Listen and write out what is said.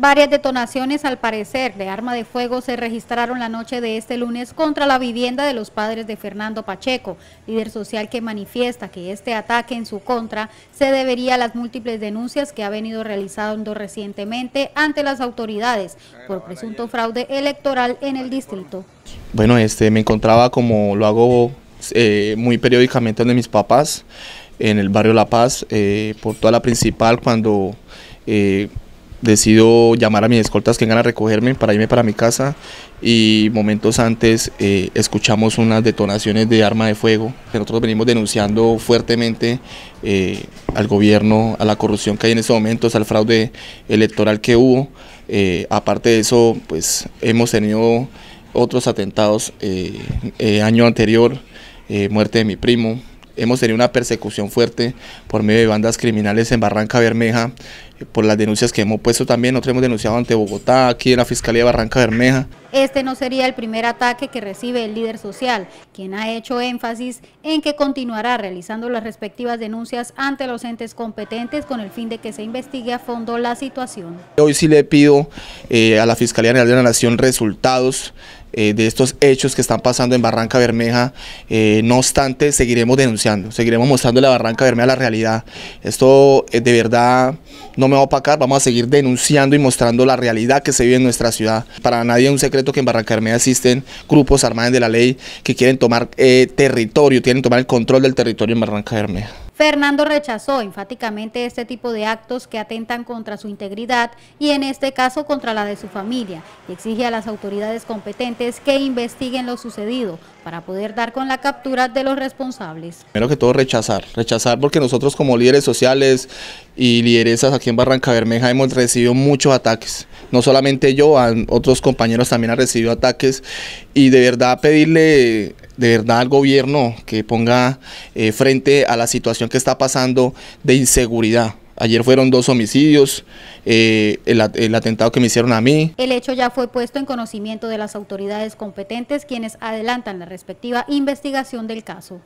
Varias detonaciones, al parecer, de arma de fuego se registraron la noche de este lunes contra la vivienda de los padres de Fernando Pacheco, líder social que manifiesta que este ataque en su contra se debería a las múltiples denuncias que ha venido realizando recientemente ante las autoridades por presunto fraude electoral en el distrito. Bueno, este, me encontraba como lo hago eh, muy periódicamente donde mis papás, en el barrio La Paz, eh, por toda la principal, cuando... Eh, decido llamar a mis escoltas que vengan a recogerme para irme para mi casa y momentos antes eh, escuchamos unas detonaciones de arma de fuego. Nosotros venimos denunciando fuertemente eh, al gobierno, a la corrupción que hay en esos este momentos, al fraude electoral que hubo. Eh, aparte de eso, pues hemos tenido otros atentados año anterior, muerte de mi primo, hemos tenido una persecución fuerte por medio de bandas criminales en Barranca Bermeja, por las denuncias que hemos puesto también, nosotros hemos denunciado ante Bogotá, aquí en la Fiscalía de Barranca Bermeja, este no sería el primer ataque que recibe el líder social, quien ha hecho énfasis en que continuará realizando las respectivas denuncias ante los entes competentes con el fin de que se investigue a fondo la situación. Hoy sí le pido eh, a la Fiscalía General de la Nación resultados eh, de estos hechos que están pasando en Barranca Bermeja. Eh, no obstante, seguiremos denunciando, seguiremos mostrando la Barranca Bermeja la realidad. Esto de verdad no me va a opacar, vamos a seguir denunciando y mostrando la realidad que se vive en nuestra ciudad. Para nadie un secreto que en Barrancabermeja existen grupos armados de la ley que quieren tomar eh, territorio, quieren tomar el control del territorio en Barrancabermeja. Fernando rechazó enfáticamente este tipo de actos que atentan contra su integridad y en este caso contra la de su familia y exige a las autoridades competentes que investiguen lo sucedido para poder dar con la captura de los responsables. Primero que todo rechazar, rechazar porque nosotros como líderes sociales y lideresas aquí en Barranca Bermeja hemos recibido muchos ataques no solamente yo, otros compañeros también han recibido ataques y de verdad pedirle de verdad al gobierno que ponga eh, frente a la situación que está pasando de inseguridad. Ayer fueron dos homicidios, eh, el, atentado que me hicieron a mí. El hecho ya fue puesto en conocimiento de las autoridades competentes, quienes adelantan la respectiva investigación del caso.